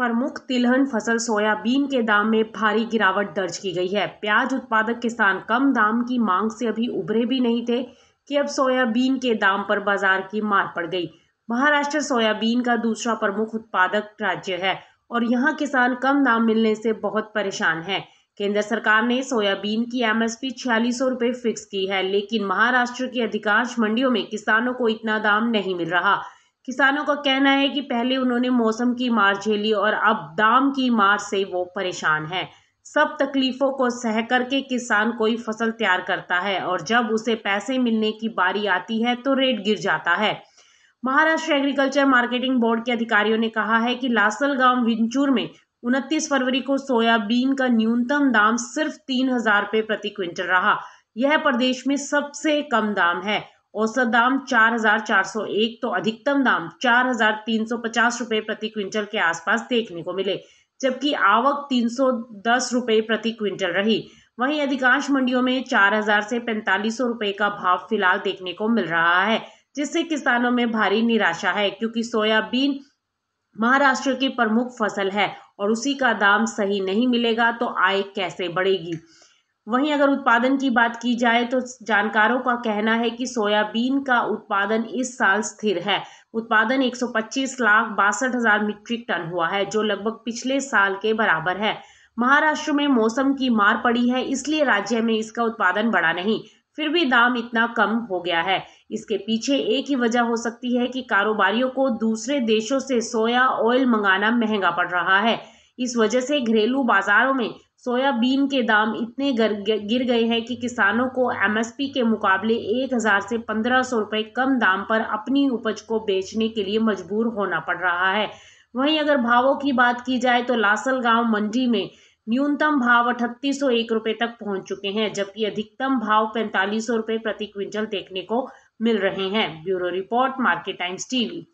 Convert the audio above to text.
प्रमुख तिलहन फसल सोयाबीन के दाम में भारी गिरावट दर्ज की गई है प्याज उत्पादक किसान कम दाम की मांग से अभी उभरे भी नहीं थे कि अब सोयाबीन के दाम पर बाजार की मार पड़ गई महाराष्ट्र सोयाबीन का दूसरा प्रमुख उत्पादक राज्य है और यहाँ किसान कम दाम मिलने से बहुत परेशान है केंद्र सरकार ने सोयाबीन की एमएसपी छियालीस सौ रुपये फिक्स की है लेकिन महाराष्ट्र की अधिकांश मंडियों में किसानों को इतना दाम नहीं मिल रहा किसानों का कहना है कि पहले उन्होंने मौसम की मार झेली और अब दाम की मार से वो परेशान है सब तकलीफ़ों को सह करके किसान कोई फसल तैयार करता है और जब उसे पैसे मिलने की बारी आती है तो रेट गिर जाता है महाराष्ट्र एग्रीकल्चर मार्केटिंग बोर्ड के अधिकारियों ने कहा है कि लासलगांव विंचूर में उनतीस फरवरी को सोयाबीन का न्यूनतम दाम सिर्फ तीन हजार रुपये प्रति क्विंटल रहा यह प्रदेश में सबसे कम दाम है औसत दाम 4,401 तो अधिकतम दाम 4,350 रुपए प्रति क्विंटल के आसपास देखने को मिले जबकि आवक 310 रुपए प्रति क्विंटल रही वहीं अधिकांश मंडियों में 4,000 से पैंतालीस रुपए का भाव फिलहाल देखने को मिल रहा है जिससे किसानों में भारी निराशा है क्योंकि सोयाबीन महाराष्ट्र की प्रमुख फसल है और उसी का दाम सही नहीं मिलेगा तो आय कैसे बढ़ेगी वहीं अगर उत्पादन की बात की जाए तो जानकारों का कहना है कि सोयाबीन का उत्पादन इस साल स्थिर है उत्पादन 125 लाख बासठ हजार मीट्रिक टन हुआ है जो लगभग पिछले साल के बराबर है महाराष्ट्र में मौसम की मार पड़ी है इसलिए राज्य में इसका उत्पादन बढ़ा नहीं फिर भी दाम इतना कम हो गया है इसके पीछे एक ही वजह हो सकती है कि कारोबारियों को दूसरे देशों से सोया ऑयल मंगाना महंगा पड़ रहा है इस वजह से घरेलू बाजारों में सोयाबीन के दाम इतने गर, गिर गए हैं कि किसानों को एमएसपी के मुकाबले 1000 से 1500 रुपए कम दाम पर अपनी उपज को बेचने के लिए मजबूर होना पड़ रहा है वहीं अगर भावों की बात की जाए तो लासल गांव मंडी में न्यूनतम भाव अठतीस सौ एक रुपये तक पहुंच चुके हैं जबकि अधिकतम भाव पैंतालीस सौ रुपये प्रति क्विंटल देखने को मिल रहे हैं bureau report market times TV